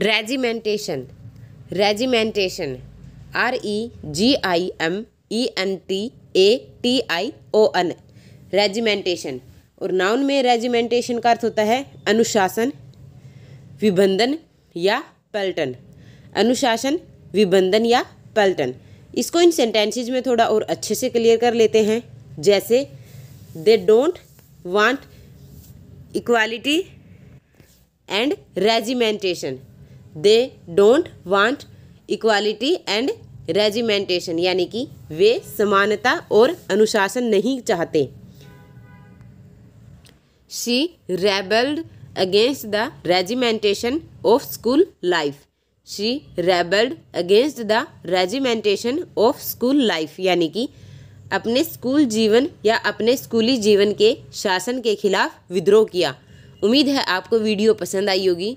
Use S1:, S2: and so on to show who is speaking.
S1: regimentation regimentation R E G I M E N T A T I O N regimentation और noun में regimentation का अर्थ होता है अनुशासन विबंधन या पलटन अनुशासन विबंधन या पलटन इसको इन सेंटेंसेज में थोड़ा और अच्छे से क्लियर कर लेते हैं जैसे they don't want equality and regimentation they don't want equality and regimentation यानी कि वे समानता और अनुशासन नहीं चाहते she rebelled against the regimentation of school life she rebelled against the regimentation of school life यानी कि अपने स्कूल जीवन या अपने स्कूली जीवन के शासन के खिलाफ विद्रोह किया उम्मीद है आपको वीडियो पसंद आई होगी